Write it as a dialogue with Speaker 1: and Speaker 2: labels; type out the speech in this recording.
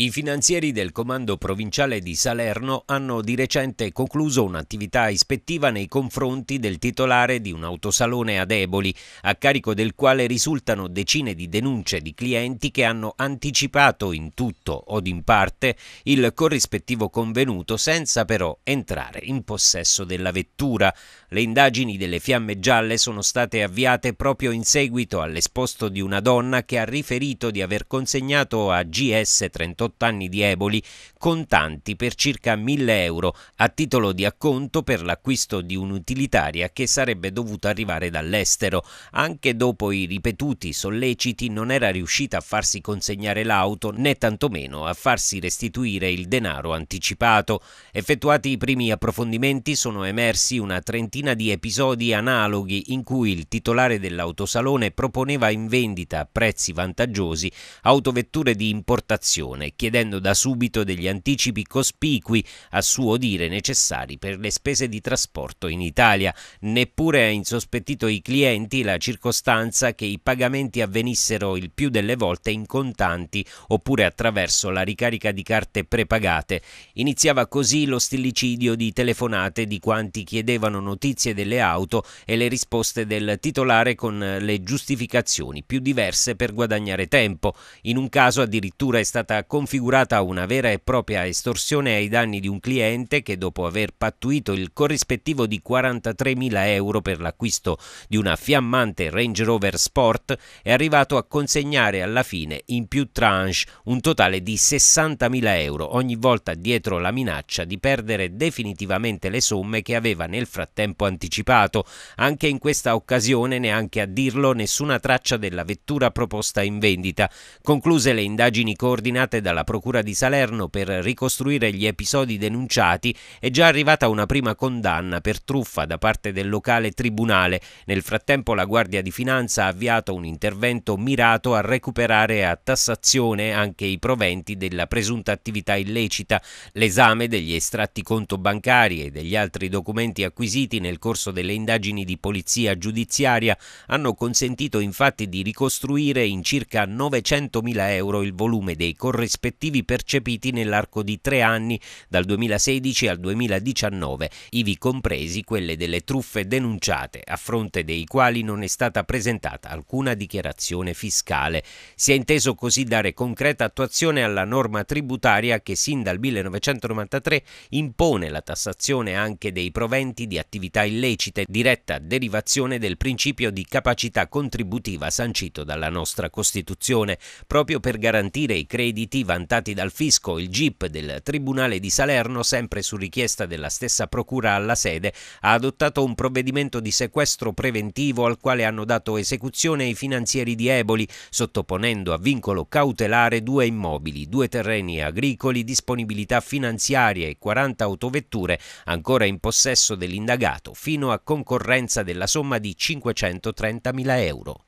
Speaker 1: I finanzieri del Comando Provinciale di Salerno hanno di recente concluso un'attività ispettiva nei confronti del titolare di un autosalone a Deboli, a carico del quale risultano decine di denunce di clienti che hanno anticipato in tutto o in parte il corrispettivo convenuto senza però entrare in possesso della vettura. Le indagini delle fiamme gialle sono state avviate proprio in seguito all'esposto di una donna che ha riferito di aver consegnato a GS 38 48 anni di Eboli contanti per circa 1000 euro a titolo di acconto per l'acquisto di un'utilitaria che sarebbe dovuta arrivare dall'estero. Anche dopo i ripetuti solleciti non era riuscita a farsi consegnare l'auto né tantomeno a farsi restituire il denaro anticipato. Effettuati i primi approfondimenti sono emersi una trentina di episodi analoghi in cui il titolare dell'autosalone proponeva in vendita a prezzi vantaggiosi autovetture di importazione chiedendo da subito degli anticipi cospicui, a suo dire necessari per le spese di trasporto in Italia. Neppure ha insospettito i clienti la circostanza che i pagamenti avvenissero il più delle volte in contanti oppure attraverso la ricarica di carte prepagate. Iniziava così lo stillicidio di telefonate di quanti chiedevano notizie delle auto e le risposte del titolare con le giustificazioni più diverse per guadagnare tempo. In un caso addirittura è stata configurata una vera e propria estorsione ai danni di un cliente che dopo aver pattuito il corrispettivo di 43.000 euro per l'acquisto di una fiammante Range Rover Sport è arrivato a consegnare alla fine in più tranche un totale di 60.000 euro ogni volta dietro la minaccia di perdere definitivamente le somme che aveva nel frattempo anticipato. Anche in questa occasione neanche a dirlo nessuna traccia della vettura proposta in vendita. Concluse le indagini coordinate da dalla Procura di Salerno per ricostruire gli episodi denunciati è già arrivata una prima condanna per truffa da parte del locale tribunale. Nel frattempo la Guardia di Finanza ha avviato un intervento mirato a recuperare a tassazione anche i proventi della presunta attività illecita. L'esame degli estratti conto bancari e degli altri documenti acquisiti nel corso delle indagini di polizia giudiziaria hanno consentito infatti di ricostruire in circa 900.000 euro il volume dei corrispondenti rispettivi percepiti nell'arco di tre anni dal 2016 al 2019, ivi compresi quelle delle truffe denunciate, a fronte dei quali non è stata presentata alcuna dichiarazione fiscale. Si è inteso così dare concreta attuazione alla norma tributaria che sin dal 1993 impone la tassazione anche dei proventi di attività illecite, diretta derivazione del principio di capacità contributiva sancito dalla nostra Costituzione, proprio per garantire i crediti vantati dal fisco, il GIP del Tribunale di Salerno, sempre su richiesta della stessa procura alla sede, ha adottato un provvedimento di sequestro preventivo al quale hanno dato esecuzione i finanzieri di Eboli, sottoponendo a vincolo cautelare due immobili, due terreni agricoli, disponibilità finanziarie e 40 autovetture ancora in possesso dell'indagato, fino a concorrenza della somma di 530.000 euro.